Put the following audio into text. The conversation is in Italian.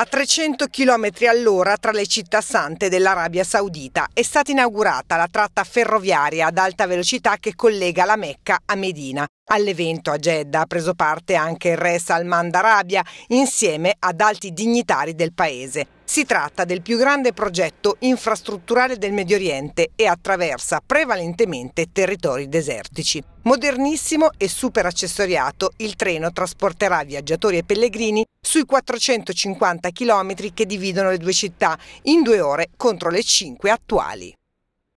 a 300 km all'ora tra le città sante dell'Arabia Saudita. È stata inaugurata la tratta ferroviaria ad alta velocità che collega la Mecca a Medina. All'evento a Jeddah ha preso parte anche il re Salman d'Arabia insieme ad alti dignitari del paese. Si tratta del più grande progetto infrastrutturale del Medio Oriente e attraversa prevalentemente territori desertici. Modernissimo e super accessoriato, il treno trasporterà viaggiatori e pellegrini sui 450 km che dividono le due città in due ore contro le cinque attuali.